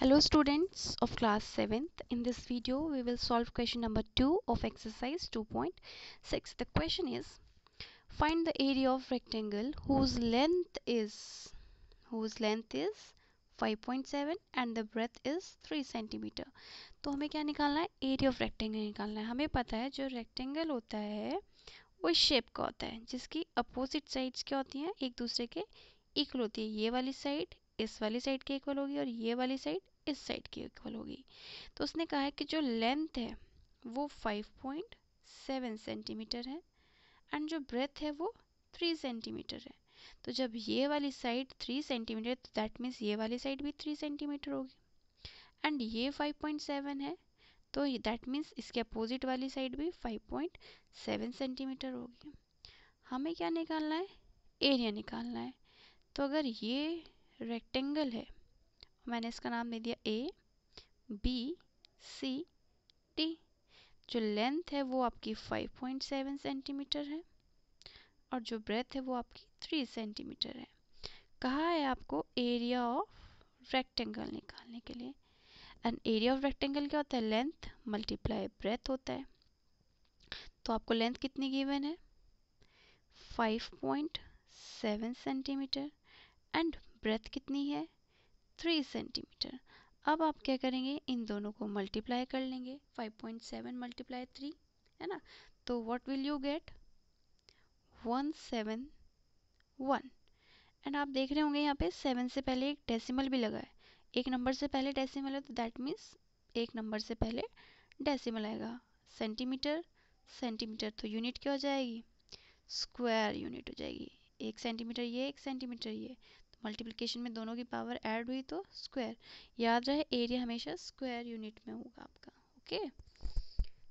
Hello students of class 7th. In this video we will solve question number 2 of exercise 2.6. The question is find the area of rectangle whose length is whose length is 5.7 and the breadth is 3 centimetre तो हमें क्या निकालना है area of rectangle निकालना है हमें पता है जो रेक्टेंगल होता है वो शेप का होता है जिसकी अपोजिट साइड्स क्या होती हैं एक दूसरे के इक्वल होती है ये वाली साइड इस वाली साइड के इक्वल होगी और ये वाली साइड इस साइड की इक्वल होगी तो उसने कहा है कि जो लेंथ है वो 5.7 सेंटीमीटर है एंड जो ब्रेथ है वो 3 सेंटीमीटर है तो जब ये वाली साइड 3 सेंटीमीटर तो दैट मीन्स ये वाली साइड भी 3 सेंटीमीटर होगी एंड ये 5.7 है तो दैट मीन्स इसके अपोजिट वाली साइड भी 5.7 सेंटीमीटर होगी हमें क्या निकालना है एरिया निकालना है तो अगर ये रेक्टेंगल है मैंने इसका नाम दे दिया ए बी सी टी जो लेंथ है वो आपकी 5.7 सेंटीमीटर है और जो ब्रेथ है वो आपकी 3 सेंटीमीटर है कहा है आपको एरिया ऑफ रेक्टेंगल निकालने के लिए एंड एरिया ऑफ रेक्टेंगल क्या होता है लेंथ मल्टीप्लाई ब्रेथ होता है तो आपको लेंथ कितनी गिवन है 5.7 सेंटीमीटर एंड ब्रेथ कितनी है थ्री सेंटीमीटर अब आप क्या करेंगे इन दोनों को मल्टीप्लाई कर लेंगे 5.7 मल्टीप्लाई थ्री है ना तो what will you get one seven one and आप देख रहे होंगे यहाँ पे सेवन से पहले एक डेसिमल भी लगा है एक नंबर से पहले डेसिमल है तो दैट मीन्स एक नंबर से पहले डेसिमल आएगा सेंटीमीटर सेंटीमीटर तो यूनिट क्या हो जाएगी स्क्वायर यूनिट हो जाएगी एक सेंटीमीटर ये एक सेंटीमीटर ये मल्टीप्लीकेशन में दोनों की पावर ऐड हुई तो स्क्वायर याद रहे एरिया हमेशा स्क्वायर यूनिट में होगा आपका okay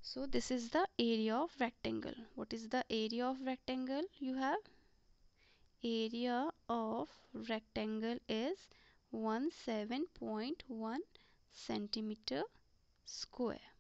so this is the area of rectangle what is the area of rectangle you have area of rectangle is one seven point one centimetre square